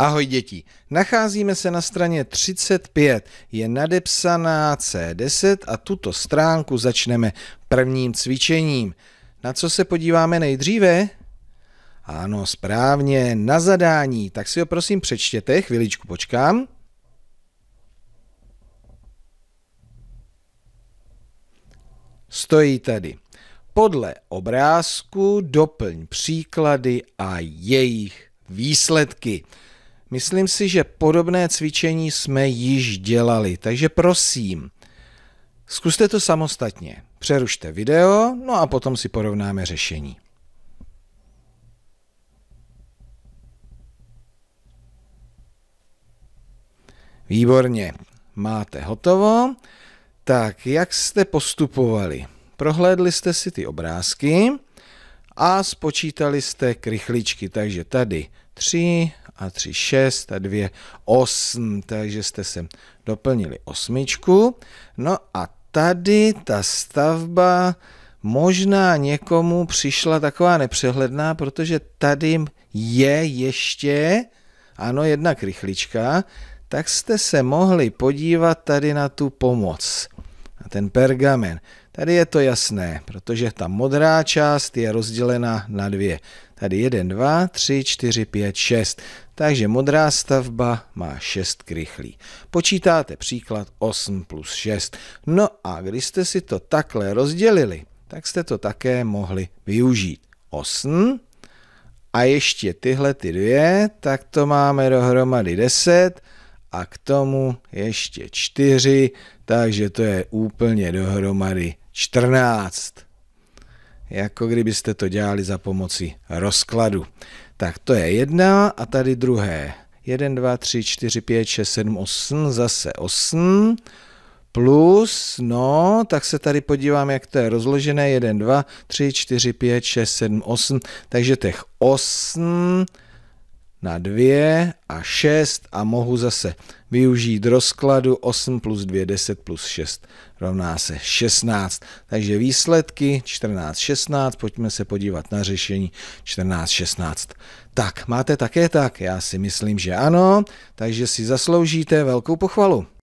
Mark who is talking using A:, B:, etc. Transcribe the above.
A: Ahoj děti, nacházíme se na straně 35, je nadepsaná C10 a tuto stránku začneme prvním cvičením. Na co se podíváme nejdříve? Ano, správně, na zadání, tak si ho prosím přečtěte, chviličku počkám. Stojí tady. Podle obrázku doplň příklady a jejich výsledky. Myslím si, že podobné cvičení jsme již dělali, takže prosím, zkuste to samostatně. Přerušte video, no a potom si porovnáme řešení. Výborně, máte hotovo. Tak, jak jste postupovali? Prohlédli jste si ty obrázky a spočítali jste krychličky, takže tady 3 a 3, 6 a 2, 8, takže jste sem doplnili osmičku. No a tady ta stavba možná někomu přišla taková nepřehledná, protože tady je ještě, ano, jedna krychlička, tak jste se mohli podívat tady na tu pomoc ten pergamen. Tady je to jasné, protože ta modrá část je rozdělena na dvě. Tady 1, 2, 3, 4, 5, 6. Takže modrá stavba má 6 krychlí. Počítáte příklad 8 plus 6. No a když jste si to takhle rozdělili, tak jste to také mohli využít. 8 a ještě tyhle ty dvě, tak to máme dohromady 10 a k tomu ještě 4, takže to je úplně dohromady 14. Jako kdybyste to dělali za pomoci rozkladu. Tak to je jedna a tady druhé. 1, 2, 3, 4, 5, 6, 7, 8, zase 8. Plus, no, tak se tady podívám, jak to je rozložené. 1, 2, 3, 4, 5, 6, 7, 8. Takže těch 8 na 2 a 6 a mohu zase využít rozkladu 8 plus 2, 10 plus 6 rovná se 16. Takže výsledky 14, 16, pojďme se podívat na řešení 14, 16. Tak, máte také tak? Já si myslím, že ano, takže si zasloužíte velkou pochvalu.